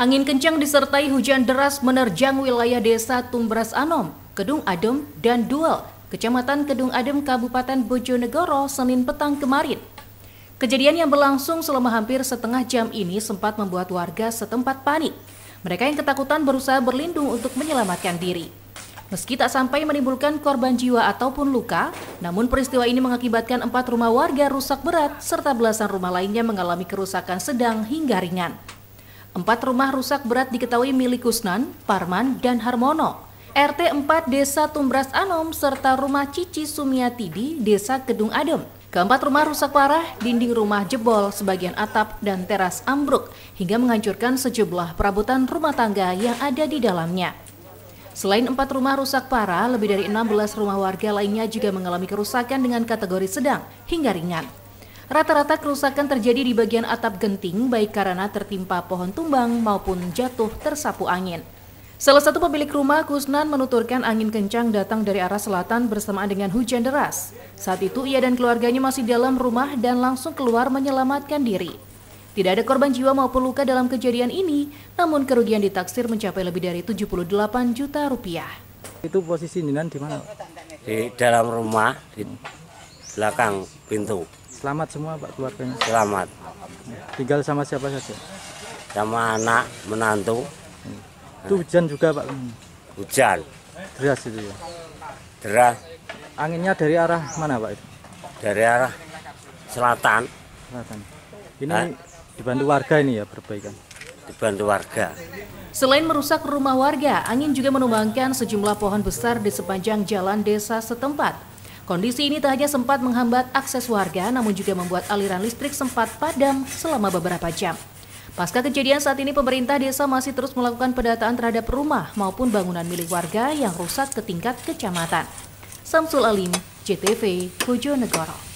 Angin kencang disertai hujan deras menerjang wilayah desa Tumbras Anom, Kedung Adem, dan Duel, Kecamatan Kedung Adem, Kabupaten Bojonegoro, Senin petang kemarin. Kejadian yang berlangsung selama hampir setengah jam ini sempat membuat warga setempat panik. Mereka yang ketakutan berusaha berlindung untuk menyelamatkan diri. Meski tak sampai menimbulkan korban jiwa ataupun luka, namun peristiwa ini mengakibatkan empat rumah warga rusak berat serta belasan rumah lainnya mengalami kerusakan sedang hingga ringan. Empat rumah rusak berat diketahui milik Kusnan, Parman, dan Harmono. RT 4 Desa Tumbras Anom serta rumah Cici Sumiati di Desa Kedung Adem. Keempat rumah rusak parah, dinding rumah jebol, sebagian atap dan teras ambruk hingga menghancurkan sejumlah perabotan rumah tangga yang ada di dalamnya. Selain empat rumah rusak parah, lebih dari 16 rumah warga lainnya juga mengalami kerusakan dengan kategori sedang hingga ringan. Rata-rata kerusakan terjadi di bagian atap genting baik karena tertimpa pohon tumbang maupun jatuh tersapu angin. Salah satu pemilik rumah, Kusnan, menuturkan angin kencang datang dari arah selatan bersamaan dengan hujan deras. Saat itu ia dan keluarganya masih dalam rumah dan langsung keluar menyelamatkan diri. Tidak ada korban jiwa maupun luka dalam kejadian ini, namun kerugian ditaksir mencapai lebih dari 78 juta rupiah. Itu posisi Ninan di mana? Di dalam rumah, di belakang pintu. Selamat semua Pak keluarganya. Selamat. Tinggal sama siapa saja? Sama anak, menantu. Hmm. Itu hujan juga Pak. Hmm. Hujan. Deras itu ya. Deras. Anginnya dari arah mana Pak itu? Dari arah selatan. Selatan. Ini eh? dibantu warga ini ya perbaikan. Dibantu warga. Selain merusak rumah warga, angin juga menumbangkan sejumlah pohon besar di sepanjang jalan desa setempat. Kondisi ini tak hanya sempat menghambat akses warga, namun juga membuat aliran listrik sempat padam selama beberapa jam. Pasca kejadian saat ini pemerintah desa masih terus melakukan pendataan terhadap rumah maupun bangunan milik warga yang rusak ke tingkat kecamatan. Samsul Alim, JTV, Bojonegoro.